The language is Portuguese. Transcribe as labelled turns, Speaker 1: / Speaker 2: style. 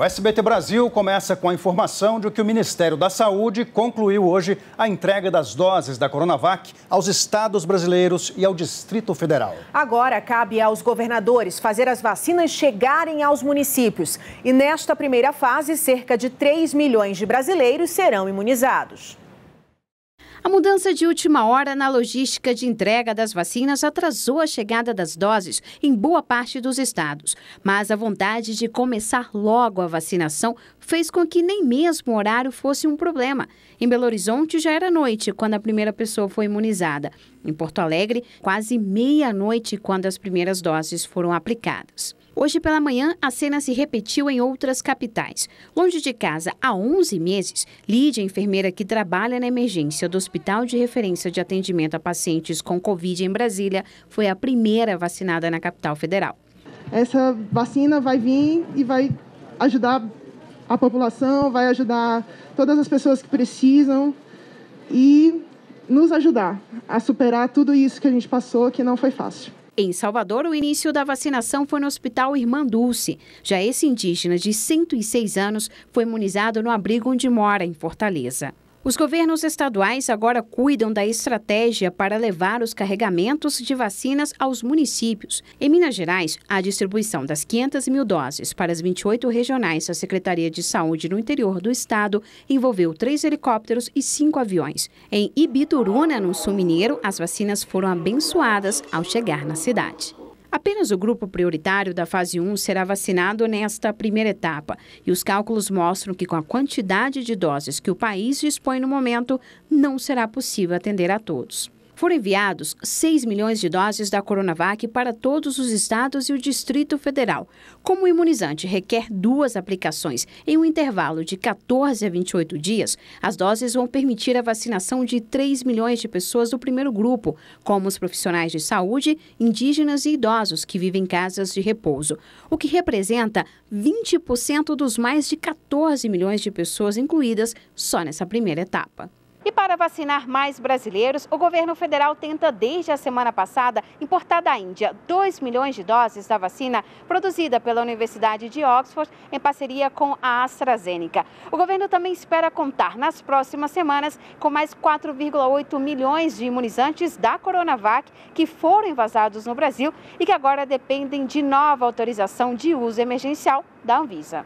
Speaker 1: O SBT Brasil começa com a informação de que o Ministério da Saúde concluiu hoje a entrega das doses da Coronavac aos estados brasileiros e ao Distrito Federal.
Speaker 2: Agora cabe aos governadores fazer as vacinas chegarem aos municípios. E nesta primeira fase, cerca de 3 milhões de brasileiros serão imunizados. A mudança de última hora na logística de entrega das vacinas atrasou a chegada das doses em boa parte dos estados, mas a vontade de começar logo a vacinação fez com que nem mesmo o horário fosse um problema. Em Belo Horizonte já era noite quando a primeira pessoa foi imunizada. Em Porto Alegre, quase meia-noite quando as primeiras doses foram aplicadas. Hoje pela manhã, a cena se repetiu em outras capitais. Longe de casa há 11 meses, Lídia, enfermeira que trabalha na emergência do Hospital de Referência de Atendimento a Pacientes com Covid em Brasília, foi a primeira vacinada na capital federal.
Speaker 1: Essa vacina vai vir e vai ajudar a população, vai ajudar todas as pessoas que precisam e nos ajudar a superar tudo isso que a gente passou, que não foi fácil.
Speaker 2: Em Salvador, o início da vacinação foi no Hospital Irmã Dulce. Já esse indígena de 106 anos foi imunizado no abrigo onde mora, em Fortaleza. Os governos estaduais agora cuidam da estratégia para levar os carregamentos de vacinas aos municípios. Em Minas Gerais, a distribuição das 500 mil doses para as 28 regionais da Secretaria de Saúde no interior do estado envolveu três helicópteros e cinco aviões. Em Ibituruna, no sul mineiro, as vacinas foram abençoadas ao chegar na cidade. Apenas o grupo prioritário da fase 1 será vacinado nesta primeira etapa, e os cálculos mostram que, com a quantidade de doses que o país dispõe no momento, não será possível atender a todos. Foram enviados 6 milhões de doses da Coronavac para todos os estados e o Distrito Federal. Como o imunizante requer duas aplicações em um intervalo de 14 a 28 dias, as doses vão permitir a vacinação de 3 milhões de pessoas do primeiro grupo, como os profissionais de saúde, indígenas e idosos que vivem em casas de repouso, o que representa 20% dos mais de 14 milhões de pessoas incluídas só nessa primeira etapa. E para vacinar mais brasileiros, o governo federal tenta desde a semana passada importar da Índia 2 milhões de doses da vacina produzida pela Universidade de Oxford em parceria com a AstraZeneca. O governo também espera contar nas próximas semanas com mais 4,8 milhões de imunizantes da Coronavac que foram vazados no Brasil e que agora dependem de nova autorização de uso emergencial da Anvisa.